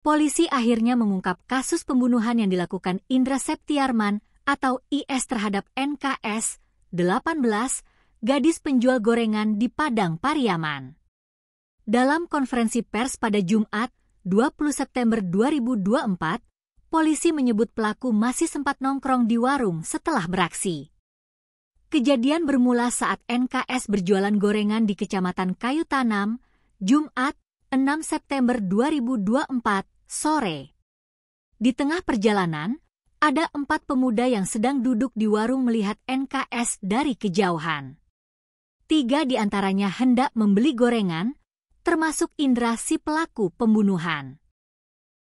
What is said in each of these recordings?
polisi akhirnya mengungkap kasus pembunuhan yang dilakukan Indra Septiarman atau IS terhadap NKS 18, gadis penjual gorengan di Padang Pariaman. Dalam konferensi pers pada Jumat, 20 September 2024, polisi menyebut pelaku masih sempat nongkrong di warung setelah beraksi. Kejadian bermula saat NKS berjualan gorengan di Kecamatan Kayu Tanam, Jumat, 6 September 2024, sore. Di tengah perjalanan, ada empat pemuda yang sedang duduk di warung melihat NKS dari kejauhan. Tiga di antaranya hendak membeli gorengan, termasuk Indra si pelaku pembunuhan.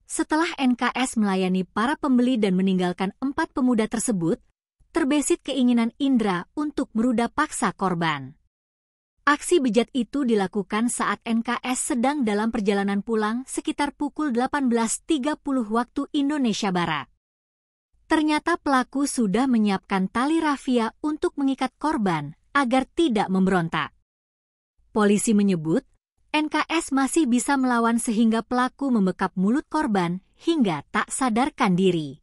Setelah NKS melayani para pembeli dan meninggalkan empat pemuda tersebut, terbesit keinginan Indra untuk meruda paksa korban. Aksi bejat itu dilakukan saat NKS sedang dalam perjalanan pulang sekitar pukul 18.30 waktu Indonesia Barat. Ternyata pelaku sudah menyiapkan tali rafia untuk mengikat korban agar tidak memberontak. Polisi menyebut, NKS masih bisa melawan sehingga pelaku membekap mulut korban hingga tak sadarkan diri.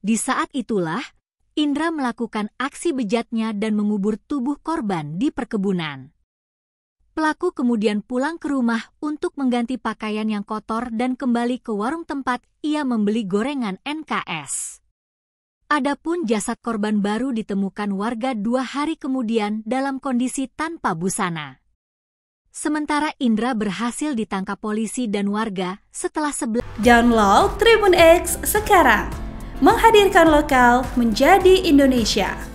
Di saat itulah, Indra melakukan aksi bejatnya dan mengubur tubuh korban di perkebunan. Pelaku kemudian pulang ke rumah untuk mengganti pakaian yang kotor dan kembali ke warung tempat ia membeli gorengan NKS. Adapun jasad korban baru ditemukan warga dua hari kemudian dalam kondisi tanpa busana. Sementara Indra berhasil ditangkap polisi dan warga setelah sebelah. Download Tribun X sekarang, menghadirkan lokal menjadi Indonesia.